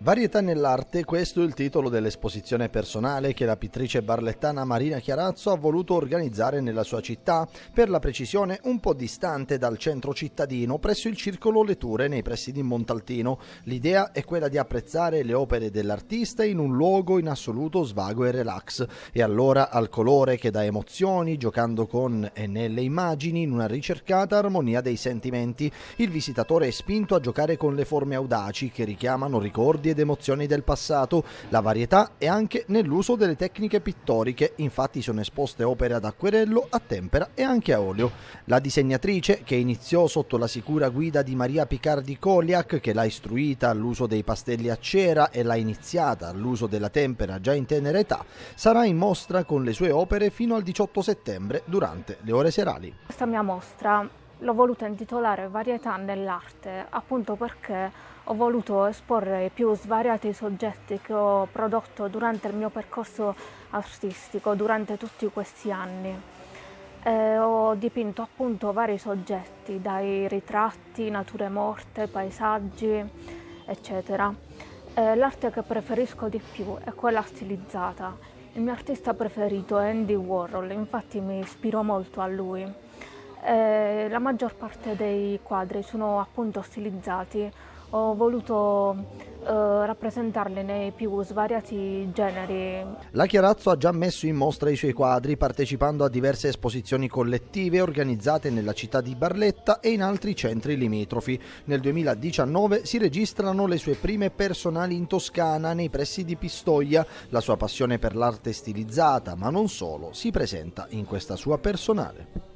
Varietà nell'arte, questo è il titolo dell'esposizione personale che la pittrice barlettana Marina Chiarazzo ha voluto organizzare nella sua città, per la precisione un po' distante dal centro cittadino, presso il Circolo Letture nei pressi di Montaltino. L'idea è quella di apprezzare le opere dell'artista in un luogo in assoluto svago e relax, e allora al colore che dà emozioni, giocando con e nelle immagini in una ricercata armonia dei sentimenti. Il visitatore è spinto a giocare con le forme audaci che richiamano ricordi ricordi ed emozioni del passato. La varietà è anche nell'uso delle tecniche pittoriche, infatti sono esposte opere ad acquerello, a tempera e anche a olio. La disegnatrice, che iniziò sotto la sicura guida di Maria Picardi Coliac, che l'ha istruita all'uso dei pastelli a cera e l'ha iniziata all'uso della tempera già in tenera età, sarà in mostra con le sue opere fino al 18 settembre durante le ore serali. Questa mia mostra l'ho voluta intitolare Varietà nell'arte, appunto perché ho voluto esporre i più svariati soggetti che ho prodotto durante il mio percorso artistico, durante tutti questi anni. E ho dipinto appunto vari soggetti, dai ritratti, nature morte, paesaggi, eccetera. E l'arte che preferisco di più è quella stilizzata. Il mio artista preferito è Andy Warhol, infatti mi ispiro molto a lui. Eh, la maggior parte dei quadri sono appunto stilizzati, ho voluto eh, rappresentarli nei più svariati generi. La Chiarazzo ha già messo in mostra i suoi quadri partecipando a diverse esposizioni collettive organizzate nella città di Barletta e in altri centri limitrofi. Nel 2019 si registrano le sue prime personali in Toscana nei pressi di Pistoia. La sua passione per l'arte stilizzata, ma non solo, si presenta in questa sua personale.